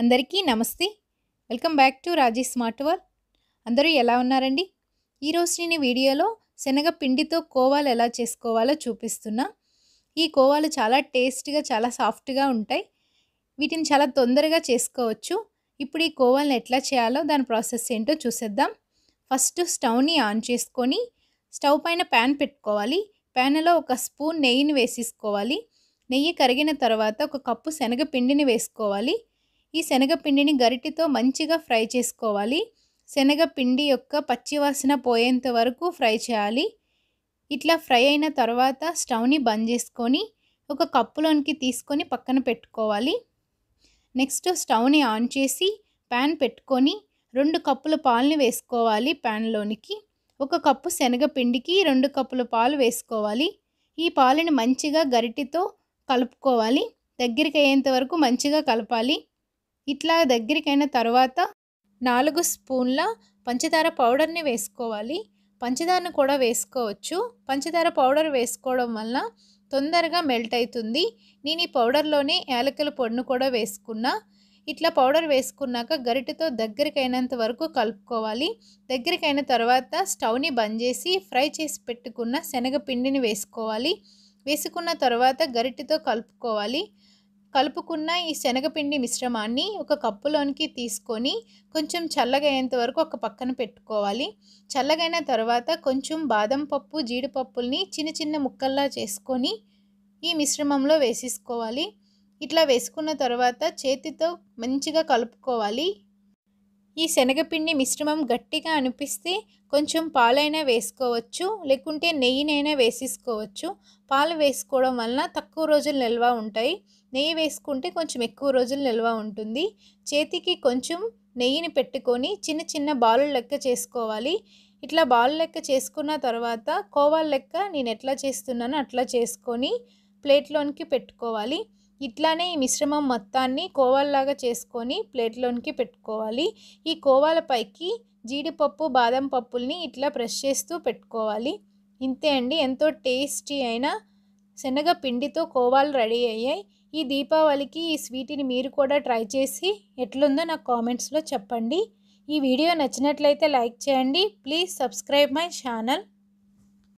అందరికీ నమస్తే welcome back to Raji smart వర్ అందరూ ఎలా ఉన్నారండి ఈరోజు నేను వీడియోలో శనగ పిండితో కోవాలు ఎలా చేసుకోవాలో చూపిస్తున్నా ఈ కోవాలు చాలా టేస్ట్గా చాలా సాఫ్ట్గా ఉంటాయి వీటిని చాలా తొందరగా చేసుకోవచ్చు ఇప్పుడు ఈ కోవాలను ఎట్లా చేయాలో దాని ప్రాసెస్ ఏంటో చూసేద్దాం ఫస్ట్ స్టవ్ని ఆన్ చేసుకొని స్టవ్ పైన ప్యాన్ పెట్టుకోవాలి ప్యాన్లో ఒక స్పూన్ నెయ్యిని వేసేసుకోవాలి నెయ్యి కరిగిన తర్వాత ఒక కప్పు శనగ పిండిని వేసుకోవాలి ఈ శనగపిండిని గరిటితో మంచిగా ఫ్రై చేసుకోవాలి శనగపిండి యొక్క పచ్చివాసన పోయేంత వరకు ఫ్రై చేయాలి ఇట్లా ఫ్రై అయిన తర్వాత స్టవ్ని బంద్ చేసుకొని ఒక కప్పులోనికి తీసుకొని పక్కన పెట్టుకోవాలి నెక్స్ట్ స్టవ్ని ఆన్ చేసి ప్యాన్ పెట్టుకొని రెండు కప్పుల పాలని వేసుకోవాలి ప్యాన్లోనికి ఒక కప్పు శనగపిండికి రెండు కప్పుల పాలు వేసుకోవాలి ఈ పాలను మంచిగా గరిటితో కలుపుకోవాలి దగ్గరికి అయ్యేంత వరకు మంచిగా కలపాలి ఇట్లా దగ్గరికైన తర్వాత నాలుగు స్పూన్ల పంచదార పౌడర్ని వేసుకోవాలి పంచదారను కూడా వేసుకోవచ్చు పంచదార పౌడర్ వేసుకోవడం వల్ల తొందరగా మెల్ట్ అవుతుంది నేను ఈ పౌడర్లోనే యాలకుల పొడిని కూడా వేసుకున్నా ఇట్లా పౌడర్ వేసుకున్నాక గరిటెతో దగ్గరికైనంత వరకు కలుపుకోవాలి దగ్గరికైన తర్వాత స్టవ్ని బంద్ చేసి ఫ్రై చేసి పెట్టుకున్న శనగపిండిని వేసుకోవాలి వేసుకున్న తర్వాత గరిటెతో కలుపుకోవాలి కలుపుకున్న ఈ శనగపిండి మిశ్రమాన్ని ఒక కప్పులోనికి తీసుకొని కొంచెం చల్లగయ్యేంత వరకు ఒక పక్కన పెట్టుకోవాలి చల్లగైన తర్వాత కొంచెం బాదం పప్పు జీడిపప్పుల్ని చిన్న చిన్న ముక్కల్లా చేసుకొని ఈ మిశ్రమంలో వేసేసుకోవాలి ఇట్లా వేసుకున్న తర్వాత చేతితో మంచిగా కలుపుకోవాలి ఈ శనగపిండి మిశ్రమం గట్టిగా అనిపిస్తే కొంచెం పాలైనా వేసుకోవచ్చు లేకుంటే నెయ్యినైనా వేసేసుకోవచ్చు పాలు వేసుకోవడం వలన తక్కువ రోజులు నిల్వ ఉంటాయి నెయ్యి వేసుకుంటే కొంచెం ఎక్కువ రోజులు నిల్వ ఉంటుంది చేతికి కొంచెం నెయ్యిని పెట్టుకొని చిన్న చిన్న బాలు లెక్క చేసుకోవాలి ఇట్లా బాలు లెక్క చేసుకున్న తర్వాత కోవాల లెక్క నేను ఎట్లా చేస్తున్నానో అట్లా చేసుకొని ప్లేట్లోనికి పెట్టుకోవాలి ఇట్లానే ఈ మిశ్రమం మొత్తాన్ని కోవాలలాగా చేసుకొని ప్లేట్లోనికి పెట్టుకోవాలి ఈ కోవాల పైకి జీడిపప్పు బాదం పప్పుల్ని ఇట్లా ప్రెష్ చేస్తూ పెట్టుకోవాలి ఇంతే అండి ఎంతో టేస్టీ అయిన శనగ పిండితో కోవాలు రెడీ అయ్యాయి ఈ దీపావళికి ఈ స్వీట్ని మీరు కూడా ట్రై చేసి ఎట్లుందో నాకు కామెంట్స్లో చెప్పండి ఈ వీడియో నచ్చినట్లయితే లైక్ చేయండి ప్లీజ్ సబ్స్క్రైబ్ మై ఛానల్